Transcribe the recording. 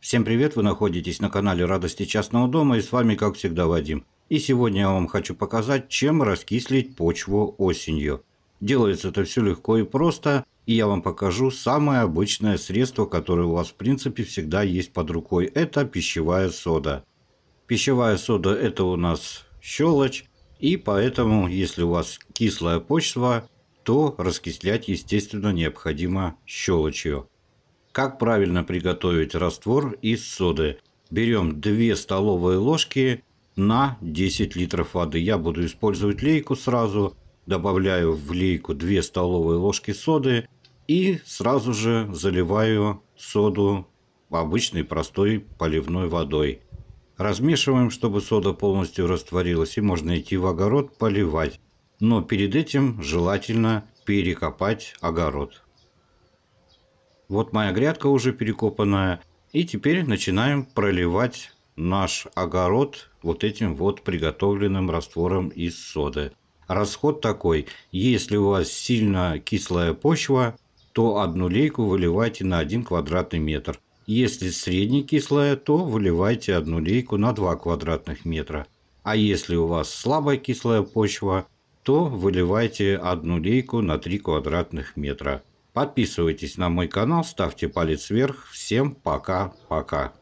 Всем привет, вы находитесь на канале Радости Частного Дома и с вами как всегда Вадим. И сегодня я вам хочу показать, чем раскислить почву осенью. Делается это все легко и просто, и я вам покажу самое обычное средство, которое у вас в принципе всегда есть под рукой. Это пищевая сода. Пищевая сода это у нас щелочь, и поэтому, если у вас кислая почва, то раскислять, естественно, необходимо щелочью. Как правильно приготовить раствор из соды? Берем 2 столовые ложки на 10 литров воды. Я буду использовать лейку сразу. Добавляю в лейку 2 столовые ложки соды и сразу же заливаю соду обычной простой поливной водой. Размешиваем, чтобы сода полностью растворилась и можно идти в огород поливать. Но перед этим желательно перекопать огород. Вот моя грядка уже перекопанная. И теперь начинаем проливать наш огород вот этим вот приготовленным раствором из соды. Расход такой. Если у вас сильно кислая почва, то одну лейку выливайте на 1 квадратный метр. Если кислая, то выливайте одну лейку на 2 квадратных метра. А если у вас слабая кислая почва, то выливайте одну лейку на 3 квадратных метра. Подписывайтесь на мой канал, ставьте палец вверх. Всем пока-пока.